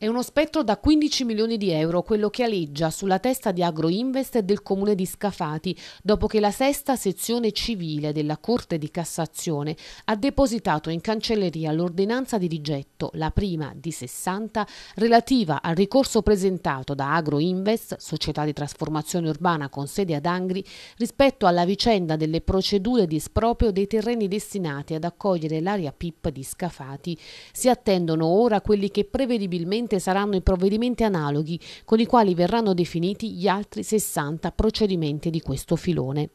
È uno spettro da 15 milioni di euro quello che aleggia sulla testa di Agroinvest del comune di Scafati dopo che la sesta sezione civile della Corte di Cassazione ha depositato in cancelleria l'ordinanza di rigetto, la prima di 60, relativa al ricorso presentato da Agroinvest, società di trasformazione urbana con sede ad Angri, rispetto alla vicenda delle procedure di esproprio dei terreni destinati ad accogliere l'area PIP di Scafati. Si attendono ora quelli che prevedibilmente seguente saranno i provvedimenti analoghi con i quali verranno definiti gli altri 60 procedimenti di questo filone.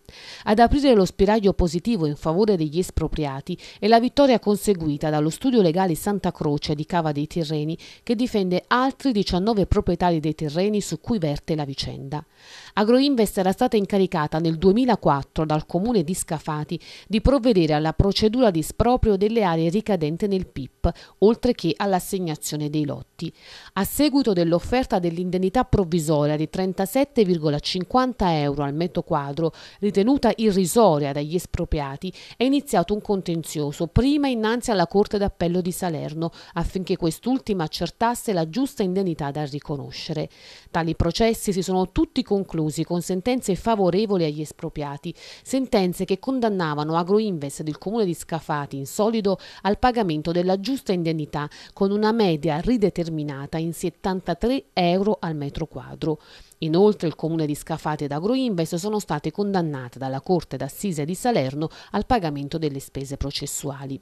Ad aprire lo spiraglio positivo in favore degli espropriati è la vittoria conseguita dallo studio legale Santa Croce di Cava dei Tirreni che difende altri 19 proprietari dei terreni su cui verte la vicenda. Agroinvest era stata incaricata nel 2004 dal comune di Scafati di provvedere alla procedura di sproprio delle aree ricadente nel PIP, oltre che all'assegnazione dei lotti. A seguito dell'offerta dell'indennità provvisoria di 37,50 euro al metro quadro, ritenuta irrisoria dagli espropriati, è iniziato un contenzioso prima innanzi alla Corte d'Appello di Salerno affinché quest'ultima accertasse la giusta indennità da riconoscere. Tali processi si sono tutti conclusi con sentenze favorevoli agli espropriati, sentenze che condannavano Agroinvest del comune di Scafati in solido al pagamento della giusta indennità con una media rideterminata terminata in 73 euro al metro quadro, Inoltre il comune di Scafate ed Agroinvest sono state condannate dalla Corte d'Assise di Salerno al pagamento delle spese processuali.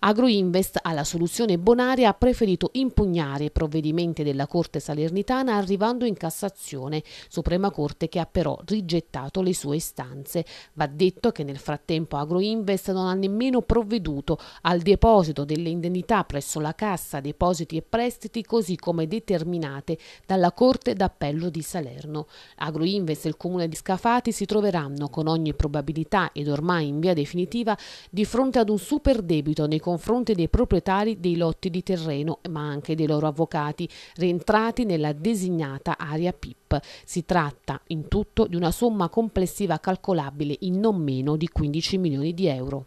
Agroinvest alla soluzione bonaria ha preferito impugnare i provvedimenti della Corte salernitana arrivando in Cassazione, Suprema Corte che ha però rigettato le sue istanze. Va detto che nel frattempo Agroinvest non ha nemmeno provveduto al deposito delle indennità presso la Cassa Depositi e Prestiti così come determinate dalla Corte d'Appello di Salerno governo. Agroinvest e il comune di Scafati si troveranno con ogni probabilità ed ormai in via definitiva di fronte ad un superdebito nei confronti dei proprietari dei lotti di terreno ma anche dei loro avvocati rientrati nella designata area PIP. Si tratta in tutto di una somma complessiva calcolabile in non meno di 15 milioni di euro.